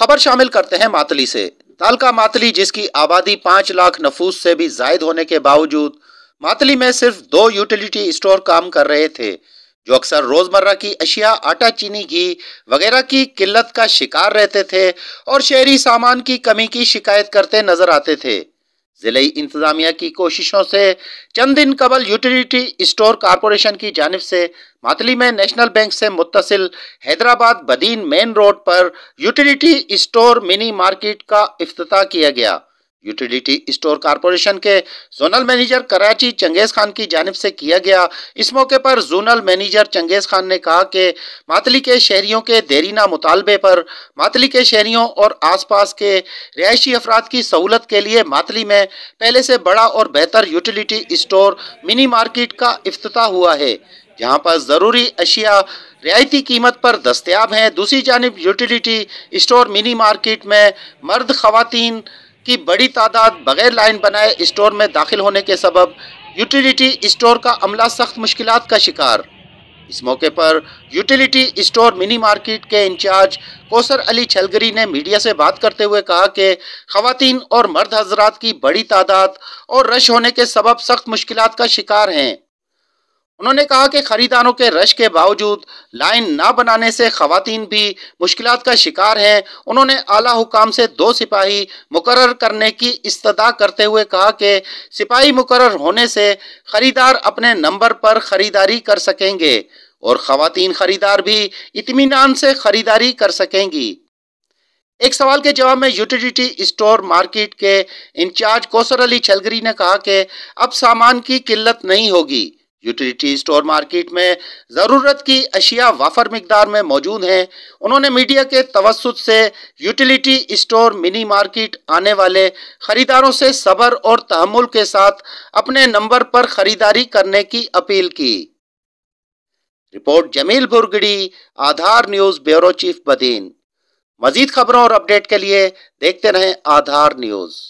खबर शामिल करते हैं मातली से तालका मातली जिसकी आबादी पांच लाख नफूस से भी जायद होने के बावजूद मातली में सिर्फ दो यूटिलिटी स्टोर काम कर रहे थे जो अक्सर रोज़मर्रा की अशिया आटा चीनी घी वगैरह की किल्लत का शिकार रहते थे और शहरी सामान की कमी की शिकायत करते नजर आते थे जिले इंतजामिया की कोशिशों से चंद दिन कबल यूटिलिटी स्टोर कारपोरेशन की जानब से मातली में नेशनल बैंक से मुतसिल हैदराबाद बदीन मेन रोड पर यूटिलिटी स्टोर मिनी मार्केट का अफ्त किया गया यूटिलिटी स्टोर कारपोरेशन के जोनल मैनेजर कराची चंगेज़ खान की जानब से किया गया इस मौके पर जोनल मैनेजर चंगेज़ खान ने कहा कि मातली के शहरीों के देरीना मुतालबे पर मातली के शहरीों और आस पास के रिहायशी अफराद की सहूलत के लिए मातली में पहले से बड़ा और बेहतर यूटिलिटी स्टोर मिनी मार्केट का अफ्ताह हुआ है जहाँ पर ज़रूरी अशिया रियायती कीमत पर दस्तियाब हैं दूसरी जानब यूटिलिटी स्टोर मिनी मार्केट में मर्द खातन की बड़ी तादाद बगैर लाइन बनाए स्टोर में दाखिल होने के सबब यूटिलिटी स्टोर का अमला सख्त मुश्किल का शिकार इस मौके पर यूटिलिटी स्टोर मिनी मार्केट के इंचार्ज कोसर अली छलगरी ने मीडिया से बात करते हुए कहा कि खातन और मर्द हजरात की बड़ी तादाद और रश होने के सबब सख्त मुश्किल का शिकार हैं उन्होंने कहा कि खरीदारों के रश के बावजूद लाइन ना बनाने से खातन भी मुश्किल का शिकार हैं उन्होंने आला हुकाम से दो सिपाही मुकर करने की इस्तः करते हुए कहा कि सिपाही मुकर होने से खरीदार अपने नंबर पर खरीदारी कर सकेंगे और खातन खरीदार भी इतमान से खरीदारी कर सकेंगी एक सवाल के जवाब में यूटिलिटी स्टोर मार्केट के इंचार्ज कौसर अली छलगरी ने कहा कि अब सामान की किल्लत नहीं होगी यूटिलिटी स्टोर मार्केट में ज़रूरत की अशिया वाफर मकदार में मौजूद हैं उन्होंने मीडिया के तवसत से यूटिलिटी स्टोर मिनी मार्केट आने वाले ख़रीदारों से सब्र और तहमुल के साथ अपने नंबर पर ख़रीदारी करने की अपील की report Jameel Burgadi Aadhaar news bureau chief Badin Majeed खबरों और अपडेट के लिए देखते रहें आधार न्यूज़